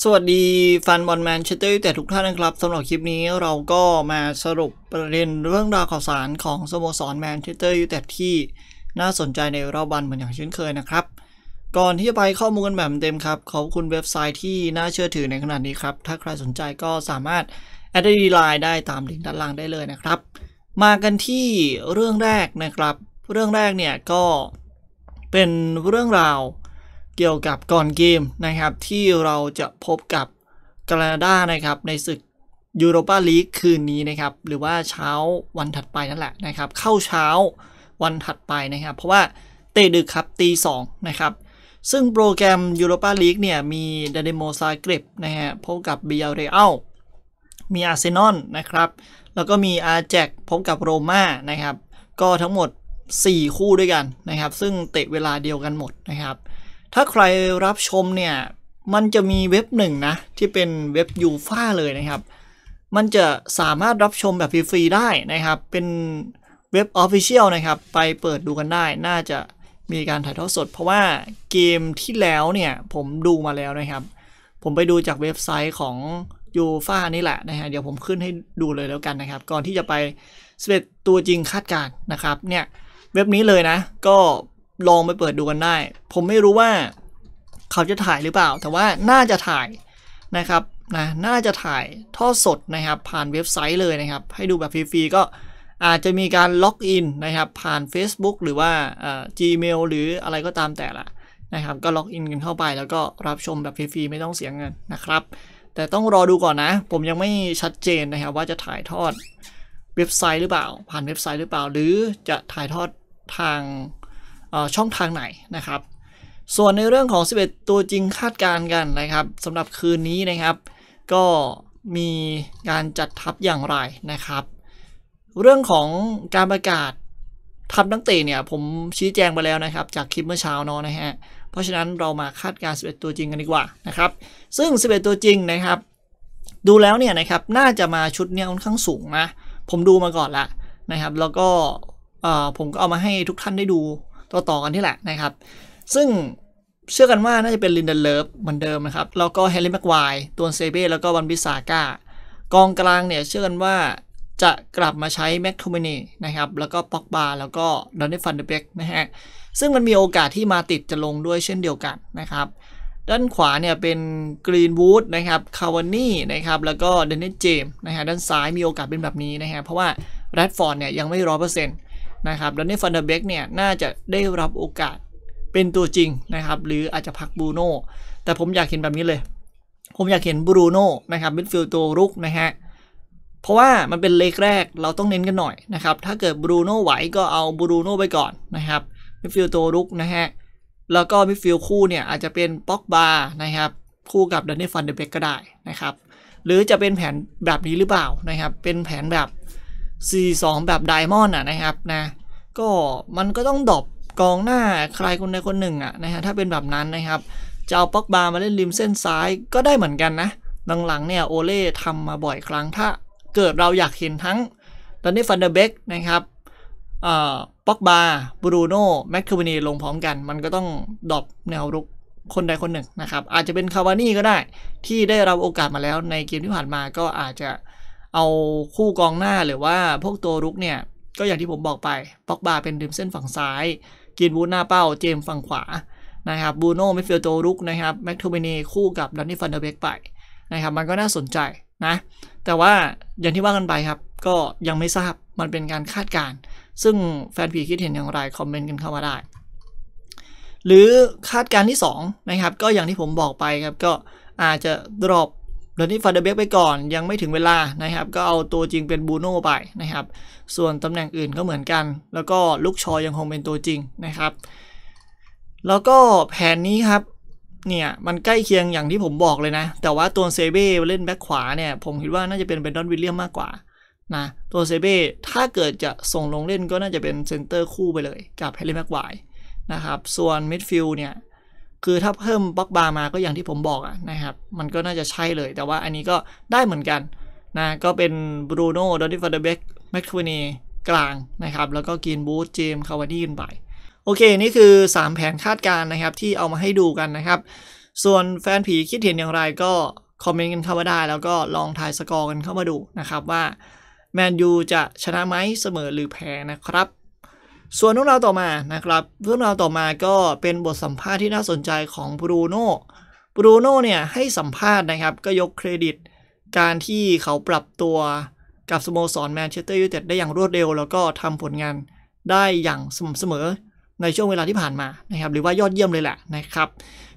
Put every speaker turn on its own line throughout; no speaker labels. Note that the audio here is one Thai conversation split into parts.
สวัสดีแฟนบอลแมนเชสเตอร์ยูไนเต็ดทุกท่านนะครับสำหรับคลิปนี้เราก็มาสรุปประเด็นเรื่องราวข่าวสารของสโมสรแมนเชสเตอร์ยูไนเต็ดที่น่าสนใจในรอบวันเหมือนอย่างเช่นเคยนะครับ ก่อนที่จะไปข้อมูลกันแบบเต็มครับ ขอบคุณเว็บไซต์ที่น่าเชื่อถือในขนาดนี้ครับ ถ้าใครสนใจก็สามารถแอดดีไลน์ได้ตามลิงก์ด้านล่างได้เลยนะครับ มากันที่เรื่องแรกนะครับ เรื่องแรกเนี่ยก็เป็นเรื่องราวเกี่ยวกับก่อนเกมนะครับที่เราจะพบกับกคนาดานะครับในศึกยูโรปาลีกคืนนี้นะครับ หรือว่าเช้าวันถัดไปนั่นแหละนะครับเข้าเช้าวันถัดไปนะครับ เพราะว่าเตะดึกครับตีสองนะครับซึ่งโปรแกรมยูโรปาลีกเนี่ยมีเดเดโมซาเกร็บนะฮะพบกับเบียเรอัลมีอาร์เซนอลนะครับแล้วก็มีอาร์แจกพบกับโรม่านะครับก็ทั้งหมด 4 คู่ด้วยกันนะครับ ซึ่งเตะเวลาเดียวกันหมดนะครับถ้าใครรับชมเนี่ย มันจะมีเว็บหนึ่งนะ ที่เป็นเว็บยูฟ่าเลยนะครับ มันจะสามารถรับชมแบบฟรีๆได้นะครับ เป็นเว็บออฟฟิเชียลนะครับ ไปเปิดดูกันได้ น่าจะมีการถ่ายทอดสด เพราะว่าเกมที่แล้วเนี่ยผมดูมาแล้วนะครับ ผมไปดูจากเว็บไซต์ของยูฟ่านี่แหละนะฮะ เดี๋ยวผมขึ้นให้ดูเลยแล้วกันนะครับ ก่อนที่จะไปสเปตตัวจริงคาดการนะครับ เนี่ยเว็บนี้เลยนะ ก็ลองไปเปิดดูกันได้ ผมไม่รู้ว่าเขาจะถ่ายหรือเปล่า แต่ว่าน่าจะถ่ายนะครับนะน่าจะถ่ายทอดสดนะครับ ผ่านเว็บไซต์เลยนะครับ ให้ดูแบบฟรีๆ ก็อาจจะมีการล็อกอินนะครับ ผ่าน Facebook หรือว่า Gmail หรืออะไรก็ตามแต่ละนะครับ ก็ล็อกอินกันเข้าไปแล้วก็รับชมแบบฟรีๆ ไม่ต้องเสียเงินนะครับ แต่ต้องรอดูก่อนนะ ผมยังไม่ชัดเจนนะครับ ว่าจะถ่ายทอดเว็บไซต์หรือเปล่า ผ่านเว็บไซต์หรือเปล่า หรือจะถ่ายทอดทางช่องทางไหนนะครับ ส่วนในเรื่องของ11ตัวจริงคาดการณ์กันนะครับสำหรับคืนนี้นะครับ ก็มีการจัดทัพอย่างไรนะครับ เรื่องของการประกาศทับนักเตะเนี่ย ผมชี้แจงไปแล้วนะครับ จากคลิปเมื่อเช้าเนาะนะฮะเพราะฉะนั้นเรามาคาดการณ์11ตัวจริงกันดีกว่านะครับซึ่ง11ตัวจริงนะครับดูแล้วเนี่ยนะครับน่าจะมาชุดเนี่ยค่อนข้างสูงนะผมดูมาก่อนละนะครับ แล้วก็ผมก็เอามาให้ทุกท่านได้ดูตัวต่อกันที่แหละนะครับ ซึ่งเชื่อกันว่าน่าจะเป็นลินเดนเลิฟเหมือนเดิมนะครับ แล้วก็แฮร์รี่แม็กไวายตัวเซเบ้แล้วก็วันบิสาก้า กองกลางเนี่ยเชื่อกันว่าจะกลับมาใช้แม็กโทมินีนะครับ แล้วก็ป็อกบาแล้วก็ดอนนี่ฟันเดเบกนะฮะซึ่งมันมีโอกาสที่มาติดจะลงด้วยเช่นเดียวกันนะครับ ด้านขวาเนี่ยเป็นกรีนวูดนะครับคาวานี่นะครับ แล้วก็เดนนิสเจมนะฮะด้านซ้ายมีโอกาสเป็นแบบนี้นะฮะเพราะว่าแรดฟอร์ดเนี่ยยังไม่ร้อยเปอร์เซ็นต์นะครับแล้วีนฟันเดอร์เบกเนี่ยน่าจะได้รับโอกาสเป็นตัวจริงนะครับหรืออาจจะพักบูโน่แต่ผมอยากเห็นแบบนี้เลยผมอยากเห็นบูโน่นะครับมิดฟิลด์ตัวรุกนะฮะเพราะว่ามันเป็นเลกแรกเราต้องเน้นกันหน่อยนะครับถ้าเกิดบูโน่ไหวก็เอาบูโน่ไปก่อนนะครับมิดฟิลด์ตัวรุกนะฮะแล้วก็มิดฟิลด์คู่เนี่ยอาจจะเป็นป็อกบานะครับคู่กับดันนี่ฟันเดเบกก็ได้นะครับหรือจะเป็นแผนแบบนี้หรือเปล่านะครับเป็นแผนแบบ4-2 แบบไดมอนด์อ่ะนะครับนะก็มันก็ต้องดอบกองหน้าใครคนใดคนหนึ่งอ่ะนะฮะถ้าเป็นแบบนั้นนะครับ จะเอาป็อกบามาเล่นริมเส้นซ้ายก็ได้เหมือนกันนะ หลังๆเนี่ยโอเล่ทำมาบ่อยครั้ง ถ้าเกิดเราอยากเห็นทั้ง ตอนนี้ฟันเดอร์เบกนะครับป็อกบาบรูโน่แมคคาเวนีลงพร้อมกัน มันก็ต้องดอบแนวรุกคนใดคนหนึ่งนะครับอาจจะเป็นคาวานี่ก็ได้ที่ได้รับโอกาสมาแล้วในเกมที่ผ่านมาก็อาจจะเอาคู่กองหน้าหรือว่าพวกตัวรุกเนี่ย ก็อย่างที่ผมบอกไปปอกบาเป็นดิมเส้นฝั่งซ้าย กินวูดหน้าเป้าเจมฝั่งขวา นะครับบูโน่ไม่ฟฟีตัวรุกนะครับแม็กทูเบนีคู่กับดันนี่ฟันเดอร์เบกไป นะครับ มันก็น่าสนใจนะ แต่ว่าอย่างที่ว่ากันไปครับ ก็ยังไม่ทราบมันเป็นการคาดการณ์ซึ่งแฟนพีคิดเห็นอย่างไรคอมเมนต์กันเข้ามาได้ หรือคาดการณ์ที่2นะครับ ก็อย่างที่ผมบอกไปครับ ก็อาจจะดรอปโดยนี้ฟาเดเบกไปก่อนยังไม่ถึงเวลานะครับ ก็เอาตัวจริงเป็นบูโน่ไปนะครับ ส่วนตำแหน่งอื่นก็เหมือนกัน แล้วก็ลูกชอยังคงเป็นตัวจริงนะครับ แล้วก็แผนนี้ครับ เนี่ย มันใกล้เคียงอย่างที่ผมบอกเลยนะ แต่ว่าตัวเซเบ้เล่นแบ็คขวาเนี่ย ผมคิดว่าน่าจะเป็นเบนดอนวิลเลียมมากกว่านะตัวเซเบ้ถ้าเกิดจะส่งลงเล่นก็น่าจะเป็นเซนเตอร์คู่ไปเลยกับแฮร์รี่แม็กไวนะครับส่วนมิดฟิลด์เนี่ยคือถ้าเพิ่มบล็อกบาร์มาก็อย่างที่ผมบอกนะครับ มันก็น่าจะใช่เลยแต่ว่าอันนี้ก็ได้เหมือนกันนะก็เป็นบรูโน่ดอิฟเดเบกแมคควีนีกลางนะครับ แล้วก็กินบูธเจมคาวานี่กันไป โอเคนี่คือ 3 แผนคาดการณ์นะครับที่เอามาให้ดูกันนะครับ ส่วนแฟนผีคิดเห็นอย่างไรก็คอมเมนต์กันเข้ามาได้ แล้วก็ลองทายสกอร์กันเข้ามาดูนะครับว่าแมนยูจะชนะไหมเสมอหรือแพ้นะครับส่วนเรื่องราวต่อมานะครับ เรื่องราวต่อมาก็เป็นบทสัมภาษณ์ที่น่าสนใจของบรูโน่ บรูโน่เนี่ย ให้สัมภาษณ์นะครับ ก็ยกเครดิต การที่เขาปรับตัวกับสโมสรแมนเชสเตอร์ยูไนเต็ดได้อย่างรวดเร็ว แล้วก็ทำผลงานได้อย่างสม่ำเสมอในช่วงเวลาที่ผ่านมานะครับหรือว่ายอดเยี่ยมเลยแหละนะครับ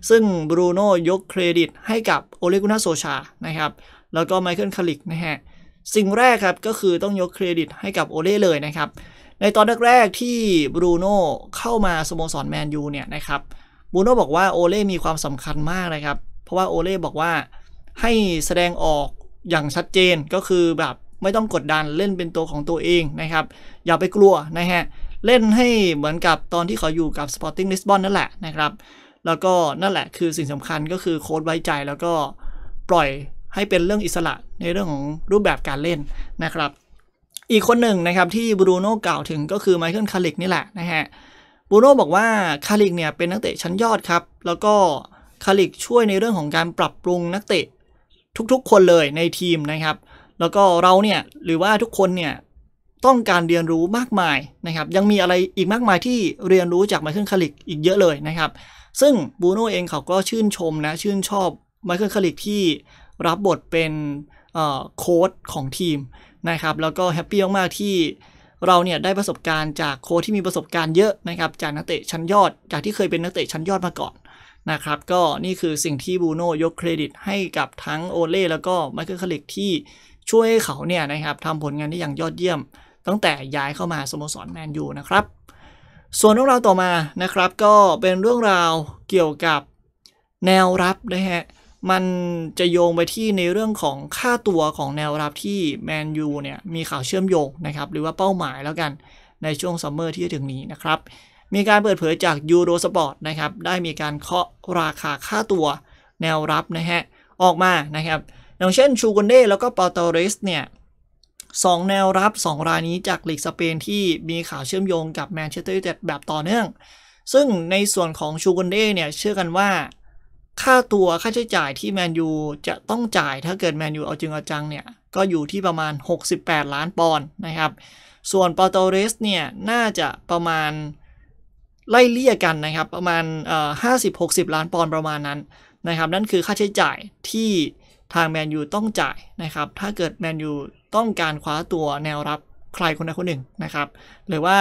ซึ่งบรูโน่ยกเครดิตให้กับโอเลกุนาโซชานะครับ แล้วก็ไมเคิลคาลิกนะฮะ สิ่งแรกครับก็คือต้องยกเครดิตให้กับโอเล่เลยนะครับในตอนแรกๆที่บรูโน่เข้ามาสโมสรแมนยูเนี่ยนะครับบรูโน่บอกว่าโอเล่มีความสำคัญมากนะครับ เพราะว่าโอเล่บอกว่าให้แสดงออกอย่างชัดเจนก็คือแบบไม่ต้องกดดันเล่นเป็นตัวของตัวเองนะครับ อย่าไปกลัวนะฮะ เล่นให้เหมือนกับตอนที่เขาอยู่กับ Sporting Lisbon นั่นแหละนะครับ แล้วก็นั่นแหละคือสิ่งสำคัญก็คือโค้ดไว้ใจ แล้วก็ปล่อยให้เป็นเรื่องอิสระในเรื่องของรูปแบบการเล่นนะครับอีกคนหนึ่งนะครับ ที่บรูโน่กล่าวถึงก็คือไมเคิลคาริกนี่แหละนะฮะบรูโน่บอกว่าคาริกเนี่ยเป็นนักเตะชั้นยอดครับ แล้วก็คาริกช่วยในเรื่องของการปรับปรุงนักเตะทุกๆคนเลยในทีมนะครับ แล้วก็เราเนี่ยหรือว่าทุกคนเนี่ยต้องการเรียนรู้มากมายนะครับ ยังมีอะไรอีกมากมายที่เรียนรู้จากไมเคิลคาริกอีกเยอะเลยนะครับซึ่งบูโน่เองเขาก็ชื่นชมนะชื่นชอบไมเคิลคาริกที่รับบทเป็นโค้ดของทีมนะครับแล้วก็แฮปปี้มากๆที่เราเนี่ยได้ประสบการณ์จากโค้ชที่มีประสบการณ์เยอะนะครับ จากนักเตะชั้นยอด จากที่เคยเป็นนักเตะชั้นยอดมาก่อนนะครับก็นี่คือสิ่งที่บูโน่ยกเครดิตให้กับทั้งโอเล่แล้วก็ไมเคิลคลิกที่ช่วยให้เขาเนี่ยนะครับทำผลงานได้อย่างยอดเยี่ยม ตั้งแต่ย้ายเข้ามาสโมสรแมนยูนะครับ ส่วนเรื่องราวต่อมานะครับ ก็เป็นเรื่องราวเกี่ยวกับแนวรับนะฮะมันจะโยงไปที่ในเรื่องของค่าตัวของแนวรับที่แมนยูเนี่ยมีข่าวเชื่อมโยงนะครับ หรือว่าเป้าหมายแล้วกันในช่วงซัมเมอร์ที่จะถึงนี้นะครับ มีการเปิดเผยจากยูโรสปอร์ตนะครับได้มีการเคาะราคาค่าตัวแนวรับนะฮะ ออกมานะครับ อย่างเช่นชูกันเด้แล้วก็ปาตอริสเนี่ยสองแนวรับ 2 รายนี้จากลีกสเปนที่มีข่าวเชื่อมโยงกับแมนเชสเตอร์ยูไนเต็ดแบบต่อเนื่อง ซึ่งในส่วนของชูกันเด้เนี่ยเชื่อกันว่าค่าตัวค่าใช้จ่ายที่แมนยูจะต้องจ่าย ถ้าเกิดแมนยูเอาจริงเอาจังเนี่ยก็อยู่ที่ประมาณ 68 ล้านปอนด์นะครับ ส่วนปอตเรสเนี่ยน่าจะประมาณไล่เลี่ยกันนะครับ ประมาณห้าสิบหกสิบล้านปอนด์ประมาณนั้นนะครับ นั่นคือค่าใช้จ่ายที่ทางแมนยูต้องจ่ายนะครับถ้าเกิดแมนยูต้องการคว้าตัวแนวรับใครคนใดคนหนึ่งนะครับ หรือว่า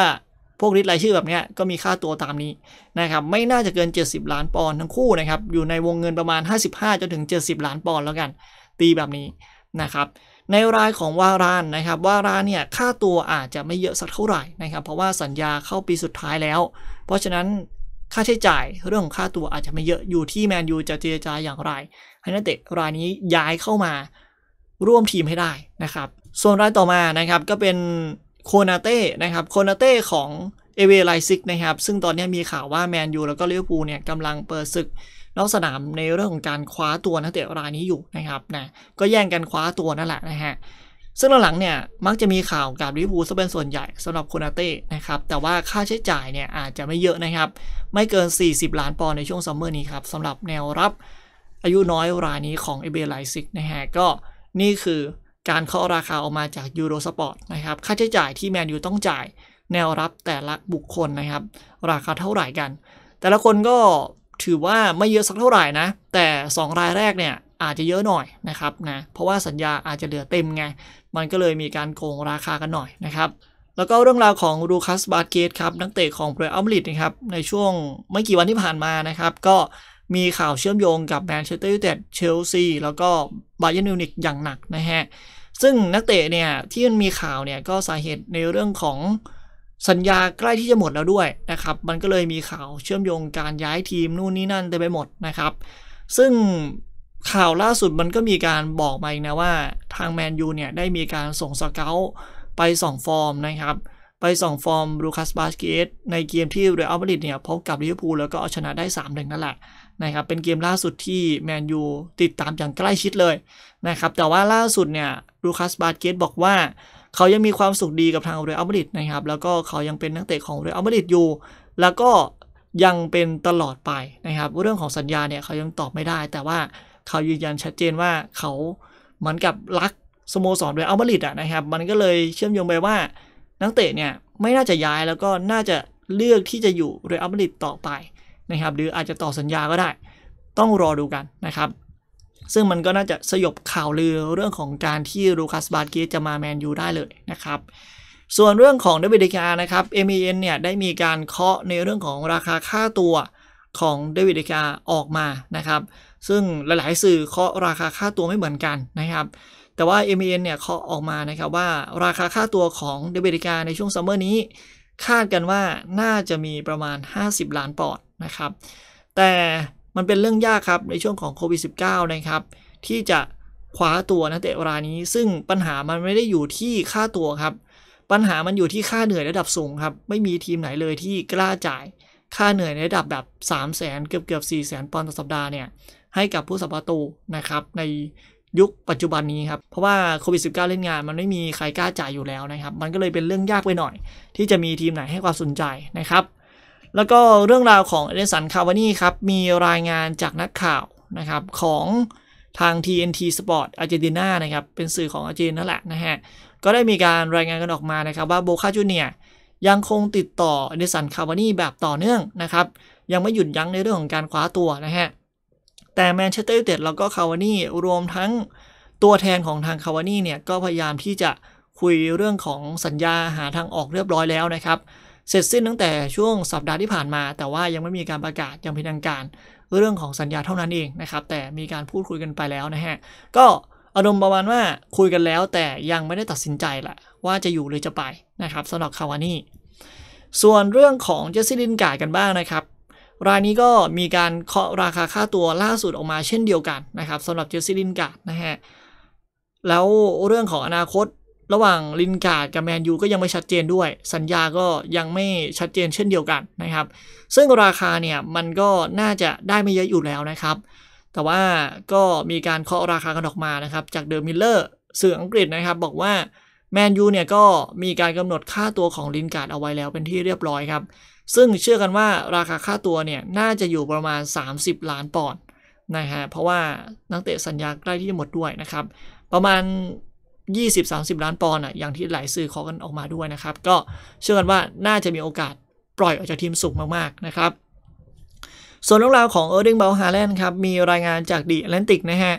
พวกลิสต์รายชื่อแบบนี้ก็มีค่าตัวตามนี้นะครับไม่น่าจะเกิน 70 ล้านปอนด์ทั้งคู่นะครับอยู่ในวงเงินประมาณ 55จนถึง70 ล้านปอนด์แล้วกัน ตีแบบนี้นะครับ ในรายของวารานนะครับวารานเนี่ยค่าตัวอาจจะไม่เยอะสักเท่าไหร่นะครับเพราะว่าสัญญาเข้าปีสุดท้ายแล้ว เพราะฉะนั้นค่าใช้จ่าย เรื่องของค่าตัวอาจจะไม่เยอะอยู่ที่แมนยูจะเจรจาอย่างไรให้นักเตะรายนี้ย้ายเข้ามาร่วมทีมให้ได้นะครับส่วนรายต่อมานะครับก็เป็นโคนาเต้นะครับโคนาเต้ของเอเวอร์ไลซิกนะครับ ซึ่งตอนนี้มีข่าวว่าแมนยูแล้วก็ลิเวอร์พูลเนี่ยกำลังเปิดศึกนอกสนาม ในเรื่องของการคว้าตัวนักเตะรายนี้อยู่นะครับนะก็แย่งกันคว้าตัวนั่นแหละนะฮะซึ่งหลังๆเนี่ยมักจะมีข่าวกับลิเวอร์พูลซะเป็นส่วนใหญ่สำหรับโคนาเต้นะครับแต่ว่าค่าใช้จ่ายเนี่ยอาจจะไม่เยอะนะครับไม่เกิน 40ล้านปอนด์ในช่วงซัมเมอร์นี้ครับสำหรับแนวรับ อายุน้อยรายนี้ของเอเบไลซิกนะฮะก็นี่คือการเคาะราคาออกมาจากยูโรสปอร์ตนะครับค่าใช้จ่ายที่แมนยูต้องจ่ายแนวรับแต่ละบุคคลนะครับราคาเท่าไหร่กัน แต่ละคนก็ถือว่าไม่เยอะสักเท่าไหร่นะ แต่ 2 รายแรกเนี่ยอาจจะเยอะหน่อยนะครับนะ เพราะว่าสัญญาอาจจะเหลือเต็มไง มันก็เลยมีการโกงราคากันหน่อยนะครับ แล้วก็เรื่องราวของดูคัสบาเกตครับ นักเตะของเรอัลมาดริดนะครับในช่วงไม่กี่วันที่ผ่านมานะครับก็มีข่าวเชื่อมโยงกับแมนเชสเตอร์ยูไนเต็ด เชลซี แล้วก็บาเยร์นมิวนิกอย่างหนักนะฮะ ซึ่งนักเตะเนี่ยที่มันมีข่าวเนี่ยก็สาเหตุในเรื่องของสัญญาใกล้ที่จะหมดแล้วด้วยนะครับ มันก็เลยมีข่าวเชื่อมโยงการย้ายทีมนู่นนี่นั่นเต็มไปหมดนะครับ ซึ่งข่าวล่าสุดมันก็มีการบอกมาอีกนะว่าทางแมนยูเนี่ยได้มีการส่งสเกลไป 2 ฟอร์มนะครับ ไป2ฟอร์มลูคัสบาสเกตในเกมที่เรอัลมาดริดเนี่ยพบกับลิเวอร์พูลแล้วก็เอาชนะได้3ามหนึ่งนั่นแหละนะครับเป็นเกมล่าสุดที่แมนยูติดตามอย่างใกล้ชิดเลยนะครับแต่ว่าล่าสุดเนี่ยลูคัสบาร์เกตบอกว่าเขายังมีความสุขดีกับทางเรอัลมาดริดนะครับแล้วก็เขายังเป็นนักเตะของเรอัลมาดริดอยู่ แล้วก็ยังเป็นตลอดไปนะครับเรื่องของสัญญาเนี่ยเขายังตอบไม่ได้ แต่ว่าเขายืนยันชัดเจนว่าเขาเหมือนกับรักสโมสรเรอัลมาดริดอ่ะนะครับมันก็เลยเชื่อมโยงไปว่านักเตะเนี่ยไม่น่าจะย้ายแล้วก็น่าจะเลือกที่จะอยู่เรอัลมาดริดต่อไปนะครับหรืออาจจะต่อสัญญาก็ได้ต้องรอดูกันนะครับซึ่งมันก็น่าจะสยบข่าวลือเรื่องของการที่ลูคัสบาร์กีจะมาแมนยูได้เลยนะครับส่วนเรื่องของเดวิดเดกานะครับ m อ n เนี่ยได้มีการเคาะในเรื่องของราคาค่าตัวของเดวิดเดกาออกมานะครับซึ่งหลายๆ สื่อเคาะราคาค่าตัวไม่เหมือนกันนะครับแต่ว่า m อ n เนี่ยเคาะออกมานะครับว่าราคาค่าตัวของเดวิดเดกาในช่วงซัมเมอร์นี้ คาดกันว่าน่าจะมีประมาณ 50ล้านปอนด์นะครับแต่มันเป็นเรื่องยากครับในช่วงของโควิด -19 นะครับ ที่จะคว้าตัวนักเตะรายนี้ ซึ่งปัญหามันไม่ได้อยู่ที่ค่าตัวครับ ปัญหามันอยู่ที่ค่าเหนื่อยระดับสูงครับไม่มีทีมไหนเลยที่กล้าจ่าย ค่าเหนื่อยในระดับแบบ 3 0 0แสนเกือบเกือบ4 0 0แสนปอนด์ต่อสัปดาห์เนี่ยให้กับผู้สัมประตูนะครับ ในยุคปัจจุบันนี้ครับเพราะว่าโควิด -19 เล่นงานมันไม่มีใครกล้าจ่ายอยู่แล้วนะครับ มันก็เลยเป็นเรื่องยากไปหน่อย ที่จะมีทีมไหนให้ความสนใจนะครับแล้วก็เรื่องราวของเอเดนสันคาวานี่ครับ มีรายงานจากนักข่าวนะครับของทาง TNT Sport Argentina นะครับเป็นสื่อของอาร์เจนนั่นแหละนะฮะก็ได้มีการรายงานกันออกมานะครับ ว่าโบคาจูเนียยังคงติดต่อเอเดนสันคาวานี่แบบต่อเนื่องนะครับยังไม่หยุดยั้งในเรื่องของการคว้าตัวนะฮะแต่แมนเชสเตอร์ยูไนเต็ดแล้วก็คาวานี่รวมทั้งตัวแทนของทางคาวานี่เนี่ยก็พยายามที่จะคุยเรื่องของสัญญาหาทางออกเรียบร้อยแล้วนะครับเสร็จสิ้นตั้งแต่ ช่วงสัปดาห์ที่ผ่านมา แต่ว่ายังไม่มีการประกาศยังเป็นทางการ เรื่องของสัญญาเท่านั้นเองนะครับแต่มีการพูดคุยกันไปแล้วนะฮะก็อารมณ์ประมาณว่าคุยกันแล้วแต่ยังไม่ได้ตัดสินใจแหละว่าจะอยู่หรือจะไปนะครับสำหรับคาวานี่ส่วนเรื่องของเจสซี่ลินกาดกันบ้างนะครับรายนี้ก็มีการเคาะราคาค่าตัวล่าสุดออกมาเช่นเดียวกันนะครับสำหรับเจสซี่ลินกาดนะฮะแล้วเรื่องของอนาคตระหว่างลินการ์ดกับแมนยูก็ยังไม่ชัดเจนด้วย สัญญาก็ยังไม่ชัดเจนเช่นเดียวกันนะครับ ซึ่งราคาเนี่ยมันก็น่าจะได้ไม่เยอะอยู่แล้วนะครับ แต่ว่าก็มีการเคาะราคากันออกมานะครับ จากเดอะมิลเลอร์สื่ออังกฤษนะครับบอกว่าแมนยูเนี่ยก็มีการกำหนดค่าตัวของลินการ์ดเอาไว้แล้วเป็นที่เรียบร้อยครับซึ่งเชื่อกันว่าราคาค่าตัวเนี่ยน่าจะอยู่ประมาณ 30 ล้านปอนด์นะฮะเพราะว่านักเตะสัญญาใกล้ที่จะหมดด้วยนะครับ ประมาณ20-30 ล้านปอนด์อ่ะอย่างที่หลายสื่อขอกันออกมาด้วยนะครับ ก็เชื่อกันว่าน่าจะมีโอกาสปล่อยออกจากทีมสูงมากๆนะครับ ส่วนเรื่องราวของเออร์ดิงเบลฮาแลนด์ครับมีรายงานจากดีแอตแลนติกนะฮะ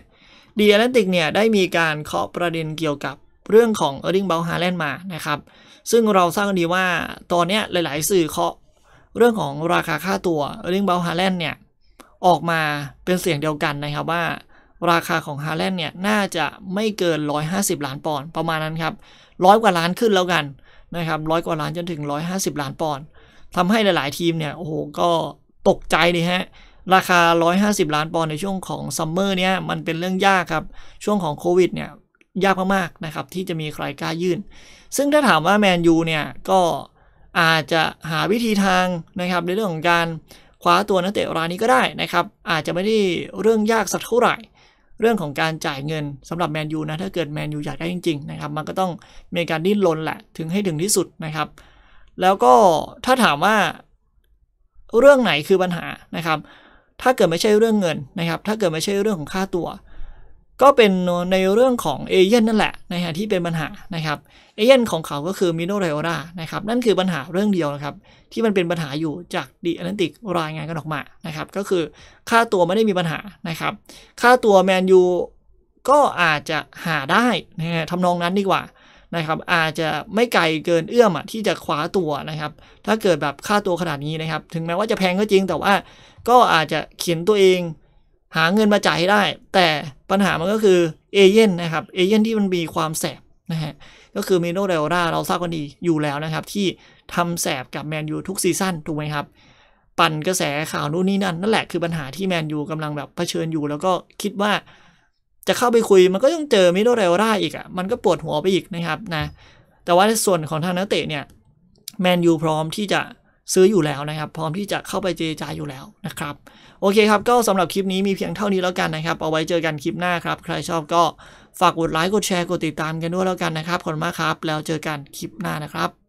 ดีแอตแลนติกเนี่ยได้มีการเคาะประเด็นเกี่ยวกับเรื่องของเออร์ดิงเบลฮาแลนด์มานะครับ ซึ่งเราทราบกันดีว่าตอนนี้หลาย ๆ สื่อเคาะ เรื่องของราคาค่าตัวเออร์ดิงเบลฮาแลนด์เนี่ย ออกมาเป็นเสียงเดียวกันนะครับว่าราคาของฮาแลนด์เนี่ยน่าจะไม่เกิน 150 ล้านปอนด์ ประมาณนั้นครับร้อยกว่าล้านขึ้นแล้วกันนะครับร้อยกว่าล้านจนถึง 150 ล้านปอนด์ทำให้หลาย ๆทีมเนี่ย โอ้โห ก็ตกใจเลยฮะ ราคา 150 ล้านปอนด์ในช่วงของซัมเมอร์เนี่ย มันเป็นเรื่องยากครับ ช่วงของโควิดเนี่ยยากมากๆนะครับที่จะมีใครกล้ายื่น ซึ่งถ้าถามว่าแมนยูเนี่ย ก็อาจจะหาวิธีทางนะครับในเรื่องของการคว้าตัวนักเตะรายนี้ก็ได้นะครับ อาจจะไม่ได้เรื่องยากสักเท่าไหร่เรื่องของการจ่ายเงินสำหรับแมนยูนะ ถ้าเกิดแมนยูอยากได้จริง ๆนะครับ มันก็ต้องมีการดิ้นรนแหละถึงให้ถึงที่สุดนะครับ แล้วก็ถ้าถามว่า เรื่องไหนคือปัญหานะครับ ถ้าเกิดไม่ใช่เรื่องเงินนะครับ ถ้าเกิดไม่ใช่เรื่องของค่าตัวก็เป็นในเรื่องของเอเย่นนั่นแหละนะฮะที่เป็นปัญหานะครับเอเย่นของเขาก็คือมิโนไรโอรานะครับนั่นคือปัญหาเรื่องเดียวนะครับ ที่มันเป็นปัญหาอยู่จากดีแอันติกรายงานกันออกมานะครับก็คือค่าตัวไม่ได้มีปัญหานะครับ ค่าตัวแมนยูก็อาจจะหาได้นะฮะทำนองนั้นดีกว่านะครับอาจจะไม่ไกลเกินเอื้อมอ่ะที่จะคว้าตัวนะครับ ถ้าเกิดแบบค่าตัวขนาดนี้นะครับ ถึงแม้ว่าจะแพงก็จริงแต่ว่าก็อาจจะเขียนตัวเองหาเงินมาจ่ายให้ได้ แต่ปัญหามันก็คือ เอเย่นนะครับ เอเย่นที่มันมีความแสบนะฮะ ก็คือมิโนเรลอราเราทราบกันดีอยู่แล้วนะครับ ที่ทำแสบกับแมนยูทุกซีซั่นถูกไหมครับ ปั่นกระแสข่าวนู่นนี่นั่นนั่นแหละคือปัญหาที่แมนยูกำลังแบบเผชิญอยู่ แล้วก็คิดว่าจะเข้าไปคุยมันก็ยังเจอมิโนเรลอราอีกอะ่ะมันก็ปวดหัวไปอีกนะครับนะแต่ว่าในส่วนของทางนักเตะเนี่ยแมนยูพร้อมที่จะซื้ออยู่แล้วนะครับ พร้อมที่จะเข้าไปเจรจาอยู่แล้วนะครับ โอเคครับก็สำหรับคลิปนี้มีเพียงเท่านี้แล้วกันนะครับเอาไว้เจอกันคลิปหน้าครับใครชอบก็ฝากกดไลค์กดแชร์กดติดตามกันด้วยแล้วกันนะครับขอบคุณมากครับแล้วเจอกันคลิปหน้านะครับ